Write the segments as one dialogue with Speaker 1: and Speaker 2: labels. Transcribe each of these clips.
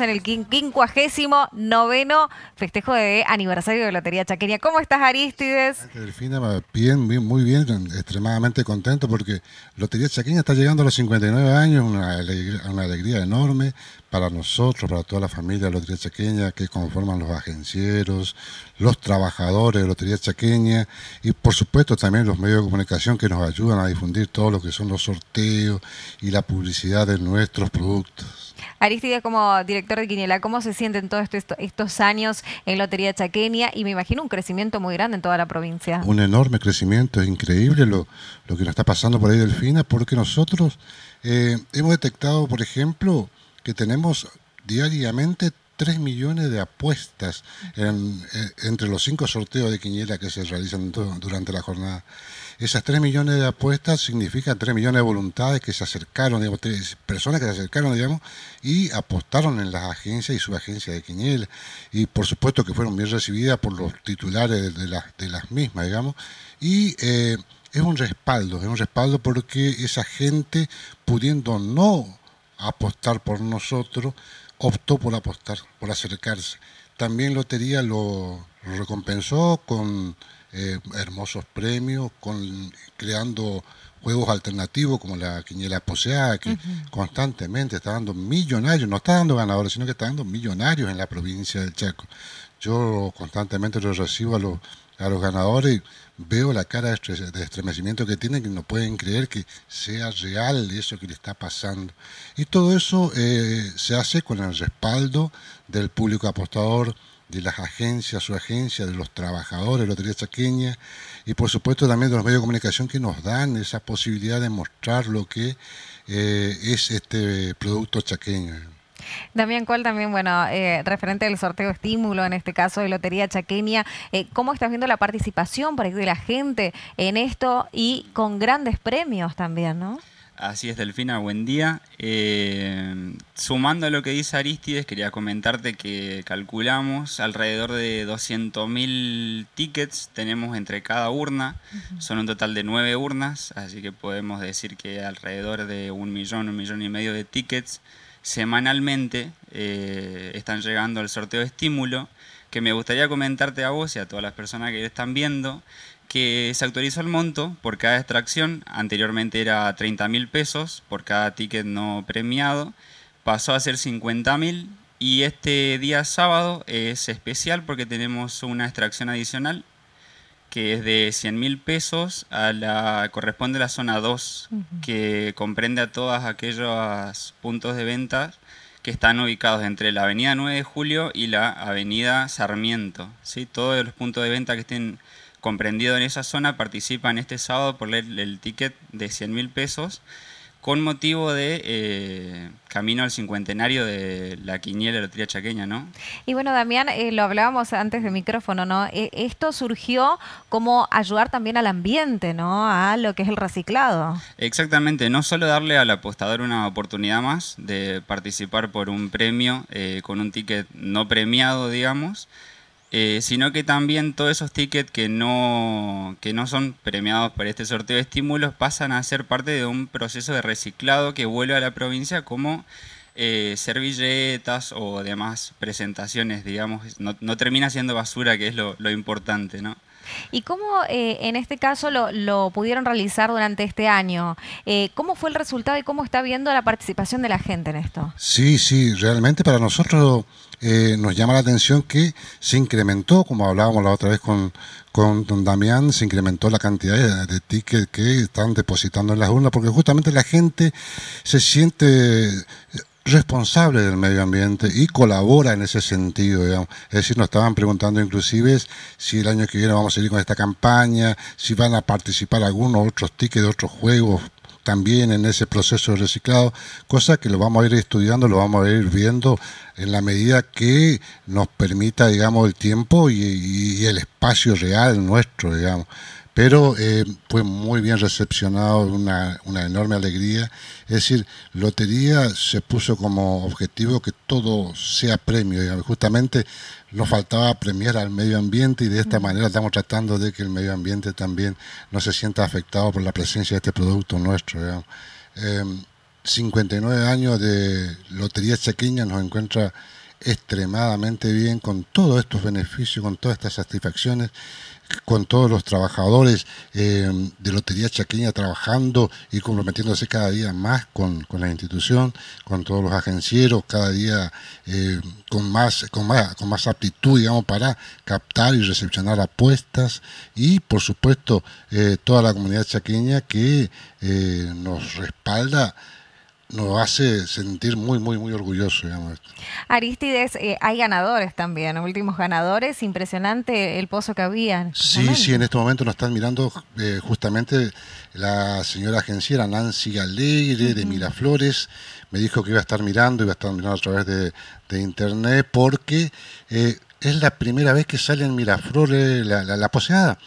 Speaker 1: en el quincuagésimo noveno festejo de aniversario de Lotería Chaqueña. ¿Cómo estás, Aristides?
Speaker 2: bien, bien, muy bien, extremadamente contento porque Lotería Chaqueña está llegando a los 59 años, una alegría, una alegría enorme para nosotros, para toda la familia de Lotería Chaqueña que conforman los agencieros, los trabajadores de Lotería Chaqueña y por supuesto también los medios de comunicación que nos ayudan a difundir todo lo que son los sorteos y la publicidad de nuestros productos.
Speaker 1: Aristide, como director de Quiniela, ¿cómo se sienten todos estos años en Lotería Chaqueña? Y me imagino un crecimiento muy grande en toda la provincia. Un
Speaker 2: enorme crecimiento, es increíble lo, que nos está pasando por ahí, Delfina, porque nosotros eh, hemos detectado, por ejemplo, que tenemos diariamente 3 millones de apuestas eh, entre los cinco sorteos de quiniela que se realizan durante la jornada. Esas 3 millones de apuestas significan 3 millones de voluntades que se acercaron, digamos, personas que se acercaron, digamos, y apostaron en las agencias y subagencias de quiniela. Y por supuesto que fueron bien recibidas por los titulares de, de las mismas, digamos. Y. Eh, es un respaldo, es un respaldo porque esa gente pudiendo no apostar por nosotros, optó por apostar, por acercarse. También Lotería lo recompensó con eh, hermosos premios, con creando juegos alternativos como la Quiniela Poseada, que constantemente está dando millonarios, no está dando ganadores, sino que está dando millonarios en la provincia del Chaco. Yo constantemente recibo a los a los ganadores, veo la cara de estremecimiento que tienen, que no pueden creer que sea real eso que le está pasando. Y todo eso eh, se hace con el respaldo del público apostador, de las agencias, su agencia, de los trabajadores, de Lotería Chaqueña, y por supuesto también de los medios de comunicación que nos dan esa posibilidad de mostrar lo que eh, es este producto chaqueño.
Speaker 1: Damián ¿cuál también, bueno, eh, referente del sorteo estímulo, en este caso de Lotería Chaqueña, eh, ¿cómo estás viendo la participación por de la gente en esto y con grandes premios también,
Speaker 3: no? Así es, Delfina, buen día. Eh, sumando a lo que dice Aristides, quería comentarte que calculamos alrededor de 200.000 tickets tenemos entre cada urna. Son un total de nueve urnas, así que podemos decir que alrededor de un millón, un millón y medio de tickets semanalmente eh, están llegando al sorteo de estímulo, que me gustaría comentarte a vos y a todas las personas que están viendo, que se actualizó el monto por cada extracción, anteriormente era 30 mil pesos por cada ticket no premiado, pasó a ser 50 mil y este día sábado es especial porque tenemos una extracción adicional que es de 100 mil pesos, a la, corresponde a la zona 2, que comprende a todos aquellos puntos de venta que están ubicados entre la avenida 9 de Julio y la avenida Sarmiento. ¿sí? Todos los puntos de venta que estén comprendidos en esa zona participan este sábado por el, el ticket de 100 mil pesos con motivo de eh, camino al cincuentenario de la quiniela lotería chaqueña, ¿no?
Speaker 1: Y bueno, Damián, eh, lo hablábamos antes de micrófono, ¿no? E, esto surgió como ayudar también al ambiente, ¿no? A lo que es el reciclado.
Speaker 3: Exactamente, no solo darle al apostador una oportunidad más de participar por un premio eh, con un ticket no premiado, digamos, eh, sino que también todos esos tickets que no, que no son premiados por este sorteo de estímulos pasan a ser parte de un proceso de reciclado que vuelve a la provincia como eh, servilletas o demás presentaciones, digamos, no, no termina siendo basura, que es lo, lo importante, ¿no?
Speaker 1: ¿Y cómo eh, en este caso lo, pudieron realizar durante este año? Eh, ¿Cómo fue el resultado y cómo está viendo la participación de la gente en esto?
Speaker 2: Sí, sí, realmente para nosotros eh, nos llama la atención que se incrementó, como hablábamos la otra vez con, con don Damián, se incrementó la cantidad de tickets que están depositando en las urnas, porque justamente la gente se siente responsable del medio ambiente y colabora en ese sentido. Es decir, nos estaban preguntando inclusive si el año que viene vamos a seguir con esta campaña, si van a participar algunos otros tickets de otros juegos también en ese proceso de reciclado, cosa que lo vamos a ir estudiando, lo vamos a ir viendo en la medida que nos permita, digamos, el tiempo y, y el espacio real nuestro, digamos pero eh, fue muy bien recepcionado, una, enorme alegría. Es decir, Lotería se puso como objetivo que todo sea premio y justamente nos faltaba premiar al medio ambiente y de esta manera estamos tratando de que el medio ambiente también no se sienta afectado por la presencia de este producto nuestro. 59 em, años de Lotería Chequeña nos encuentra extremadamente bien con todos estos beneficios, con todas estas satisfacciones, con todos los trabajadores eh, de Lotería Chaqueña trabajando y comprometiéndose cada día más con, la institución, con todos los agencieros, cada día eh, con, más, con, más, con más aptitud, para captar y recepcionar apuestas y, por supuesto, eh, toda la comunidad chaqueña que nos respalda nos hace sentir muy, muy, muy orgulloso
Speaker 1: Aristides, eh, hay ganadores también, últimos ganadores, impresionante el pozo que había. Este
Speaker 2: sí, sí, en este momento nos están mirando eh, justamente la señora agenciera Nancy Alegre de Miraflores, me dijo que iba a estar mirando, iba a estar mirando a través de, internet, porque... Eh, es la primera vez que sale en Miraflores la, poseada.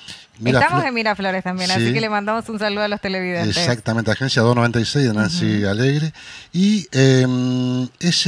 Speaker 2: Estamos en
Speaker 1: Miraflores también, así que le mandamos un saludo a los televidentes.
Speaker 2: Exactamente, agencia 296 de Nancy Alegre. Y em, es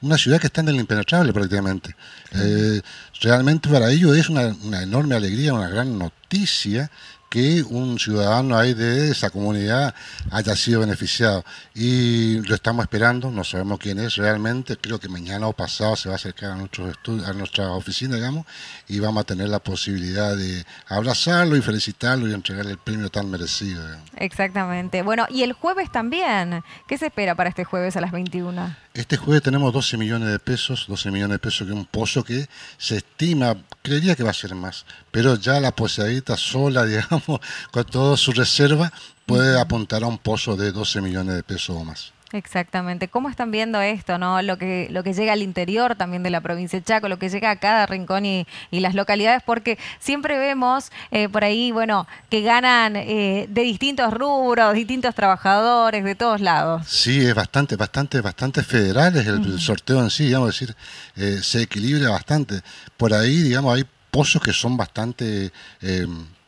Speaker 2: una ciudad que está en el impenetrable prácticamente. Eh, realmente para ellos es una enorme alegría, una gran noticia que un ciudadano ahí de esa comunidad haya sido beneficiado. Y lo estamos esperando, no sabemos quién es realmente, creo que mañana o pasado se va a acercar a, nuestros a nuestra oficina, digamos, y vamos a tener la posibilidad de abrazarlo y felicitarlo y entregarle el premio tan merecido.
Speaker 1: Exactamente. Bueno, y el jueves también, ¿qué se espera para este jueves a las 21?
Speaker 2: Este jueves tenemos 12 millones de pesos, 12 millones de pesos que es un pozo que se estima, creería que va a ser más, pero ya la posadita sola, digamos, con toda su reserva, puede apuntar a un pozo de 12 millones de pesos o más.
Speaker 1: Exactamente. ¿Cómo están viendo esto, no? Lo que, lo que llega al interior también de la provincia de Chaco, lo que llega a cada rincón y, las localidades, porque siempre vemos eh, por ahí, bueno, que ganan eh, de distintos rubros, distintos trabajadores, de todos lados.
Speaker 2: Sí, es bastante, bastante, bastante federal el, sorteo en sí, digamos, decir, eh, se equilibra bastante. Por ahí, digamos, hay pozos que son bastante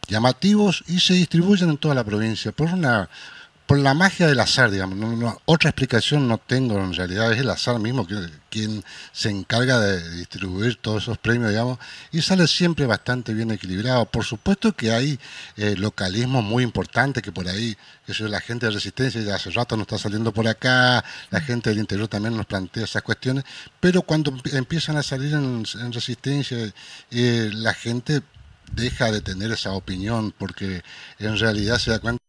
Speaker 2: llamativos y se distribuyen en toda la provincia por una por la magia del azar, digamos. otra explicación no tengo en realidad, es el azar mismo quien se encarga de distribuir todos esos premios, digamos, y sale siempre bastante bien equilibrado. Por supuesto que hay localismo eh, localismos muy importante, que por ahí, que la gente de Resistencia ya hace rato no está saliendo por acá, la gente del interior también nos plantea esas cuestiones, pero cuando empiezan a salir en, Resistencia, eh, la gente deja de tener esa opinión porque en realidad se da cuenta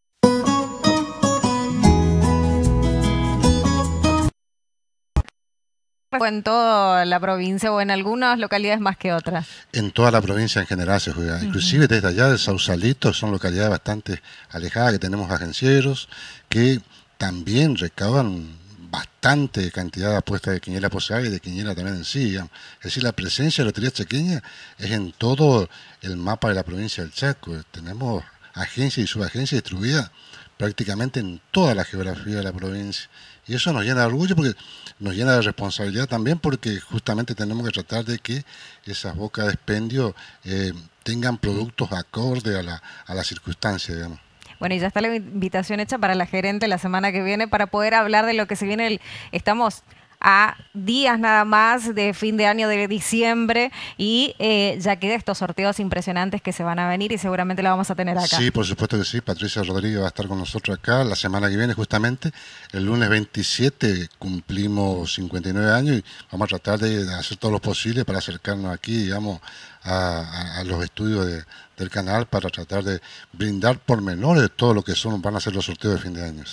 Speaker 1: en toda la provincia o en algunas localidades más que otras?
Speaker 2: En toda la provincia en general se juega. Inclusive desde allá de Sausalito son localidades bastante alejadas que tenemos agencieros que también recaban bastante cantidad de apuestas de quiniela poseada y de quiniela también en sí. Es decir, la presencia de lotería chequeña es en todo el mapa de la provincia del Chaco. Tenemos agencias y subagencias distribuidas prácticamente en toda la geografía de la provincia. Y eso nos llena de orgullo porque nos llena de responsabilidad también porque justamente tenemos que tratar de que esas bocas de expendio eh, tengan productos acorde a la, a la circunstancia, digamos.
Speaker 1: Bueno, y ya está la invitación hecha para la gerente la semana que viene para poder hablar de lo que se viene. El, estamos a días nada más de fin de año de diciembre y eh, ya queda estos sorteos impresionantes que se van a venir y seguramente lo vamos a tener acá. Sí,
Speaker 2: por supuesto que sí. Patricia Rodríguez va a estar con nosotros acá la semana que viene justamente. El lunes 27 cumplimos 59 años y vamos a tratar de hacer todo lo posible para acercarnos aquí, digamos, a, los estudios del canal para tratar de brindar por menores todo lo que son van a ser los sorteos de fin de año.